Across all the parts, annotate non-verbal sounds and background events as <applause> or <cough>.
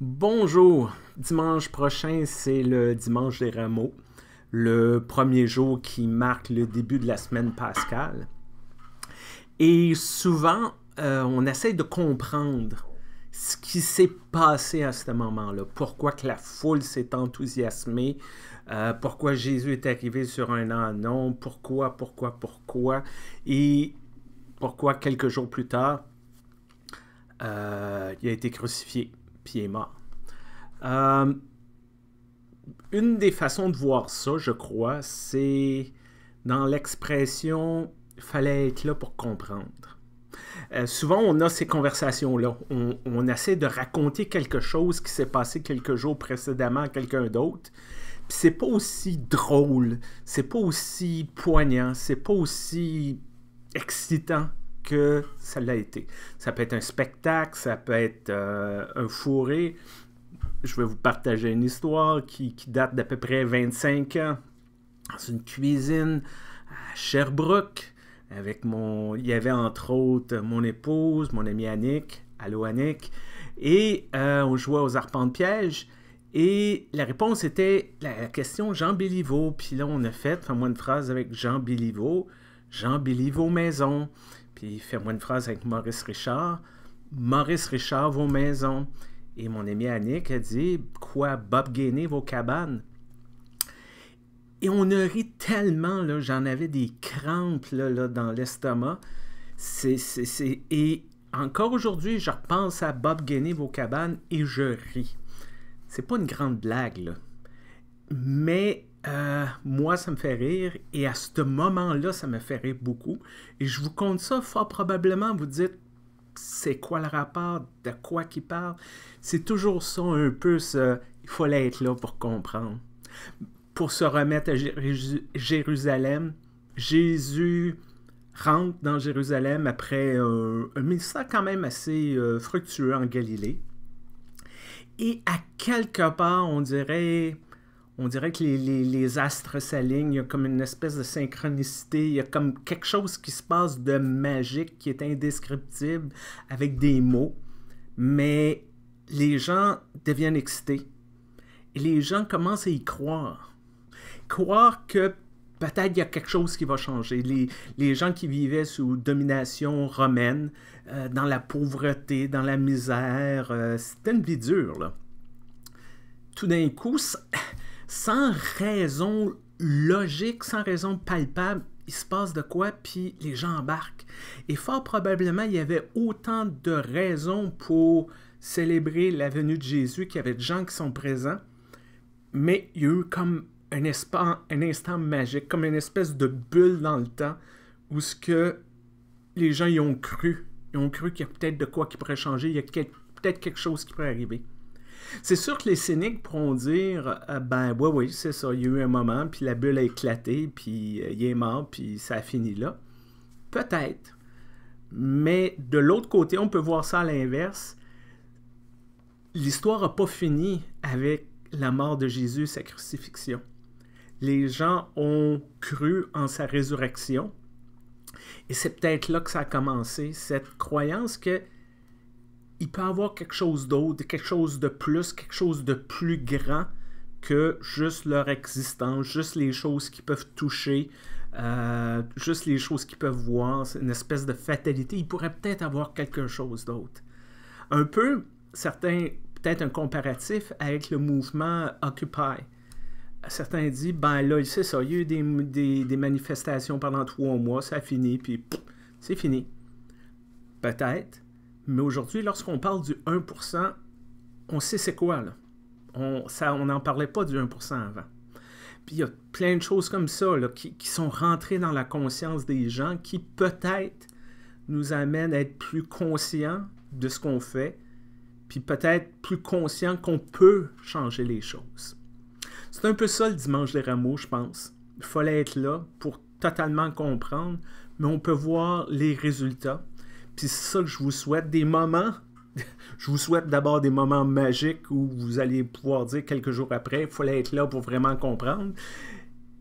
Bonjour! Dimanche prochain, c'est le dimanche des rameaux, le premier jour qui marque le début de la semaine pascale. Et souvent, euh, on essaie de comprendre ce qui s'est passé à ce moment-là, pourquoi que la foule s'est enthousiasmée, euh, pourquoi Jésus est arrivé sur un an pourquoi, pourquoi, pourquoi, et pourquoi quelques jours plus tard, euh, il a été crucifié puis est mort. Euh, une des façons de voir ça, je crois, c'est dans l'expression fallait être là pour comprendre. Euh, euh, souvent, on a ces conversations-là. On, essaie de raconter quelque chose qui s'est passé quelques jours précédemment à quelqu'un d'autre. Puis c'est pas aussi drôle, c'est pas aussi poignant, c'est pas aussi excitant que ça l'a été. Ça peut être un spectacle, ça peut être euh, un fourré. Je vais vous partager une histoire qui, date d'à peu près 25 ans. C'est une cuisine à Sherbrooke. Avec mon, il y avait entre autres mon épouse, mon ami Annick, allô Annick, et euh, on jouait aux arpents de piège. Et la réponse était la question Jean Béliveau. Puis là, on a fait, enfin, moi, une phrase avec Jean Béliveau. Jean Billy vos maisons Puis fais-moi une phrase avec Maurice Richard. Maurice Richard vos maisons Et mon ami Annick a dit Quoi, Bob Gainé, vos cabanes Et on a ri tellement, là, j'en avais des crampes là, dans l'estomac. Et encore aujourd'hui, je repense à Bob Gainé, vos cabanes, et je ris. C'est pas une grande blague, Mais euh, moi, ça me fait rire et à ce moment-là, ça me fait rire beaucoup. Et je vous compte ça fort probablement. Vous dites, c'est quoi le rapport? De quoi qu'il parle? C'est toujours ça un peu ce. Il faut l'être là pour comprendre. Pour se remettre à Jérusalem, Jésus rentre dans Jérusalem après euh, un ministère quand même assez euh, fructueux en Galilée. Et à quelque part, on dirait on dirait que les, les, astres s'alignent, il y a comme une espèce de synchronicité, il y a comme quelque chose qui se passe de magique, qui est indescriptible, avec des mots, mais les gens deviennent excités. Et les gens commencent à y croire. Croire que peut-être il y a quelque chose qui va changer. Les, les gens qui vivaient sous domination romaine, euh, dans la pauvreté, dans la misère, euh, c'était une vie dure. Tout d'un coup, sans raison logique, sans raison palpable, il se passe de quoi, puis les gens embarquent. Et fort probablement, il y avait autant de raisons pour célébrer la venue de Jésus qu'il y avait de gens qui sont présents, mais il y a eu comme un, instant, un instant magique, comme une espèce de bulle dans le temps, où ce que les gens y ont cru, ils ont cru qu'il y a peut-être de quoi qui pourrait changer, il y a peut-être quelque chose qui pourrait arriver. C'est sûr que les cyniques pourront dire euh, ben oui, oui, c'est ça, il y a eu un moment, puis la bulle a éclaté, puis euh, il est mort, puis ça a fini là. Peut-être. Mais de l'autre côté, on peut voir ça à l'inverse. L'histoire n'a pas fini avec la mort de Jésus, sa crucifixion. Les gens ont cru en sa résurrection. Et c'est peut-être là que ça a commencé, cette croyance que il peut avoir quelque chose d'autre, quelque chose de plus, quelque chose de plus grand que juste leur existence, juste les choses qu'ils peuvent toucher, euh, juste les choses qu'ils peuvent voir. C'est une espèce de fatalité. il pourrait peut-être avoir quelque chose d'autre. Un peu, certains, peut-être un comparatif avec le mouvement Occupy. Certains disent, ben là, c'est ça, il y a eu des, des manifestations pendant trois mois, ça a fini, puis c'est fini. Peut-être mais aujourd'hui, lorsqu'on parle du 1%, on sait c'est quoi. Là. On n'en parlait pas du 1% avant. Puis il y a plein de choses comme ça là, qui, qui sont rentrées dans la conscience des gens qui peut-être nous amènent à être plus conscients de ce qu'on fait, puis peut-être plus conscients qu'on peut changer les choses. C'est un peu ça le dimanche des rameaux, je pense. Il fallait être là pour totalement comprendre, mais on peut voir les résultats. Puis c'est ça que je vous souhaite, des moments. <laughs> je vous souhaite d'abord des moments magiques où vous allez pouvoir dire quelques jours après, il faut être là pour vraiment comprendre.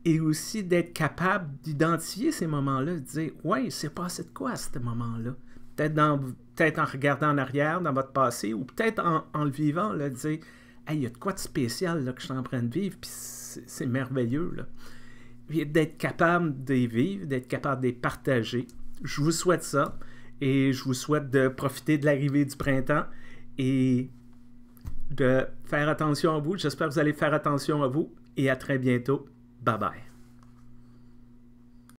Et aussi d'être capable d'identifier ces moments-là, de dire, ouais, c'est passé de quoi à ce moment-là? Peut-être dans peut en regardant en arrière, dans votre passé, ou peut-être en, le vivant, de dire, il y a de quoi de spécial là, que je suis en train de vivre, puis c'est merveilleux. d'être capable de vivre, d'être capable de les partager. Je vous souhaite ça. Et je vous souhaite de profiter de l'arrivée du printemps et de faire attention à vous. J'espère que vous allez faire attention à vous et à très bientôt. Bye bye.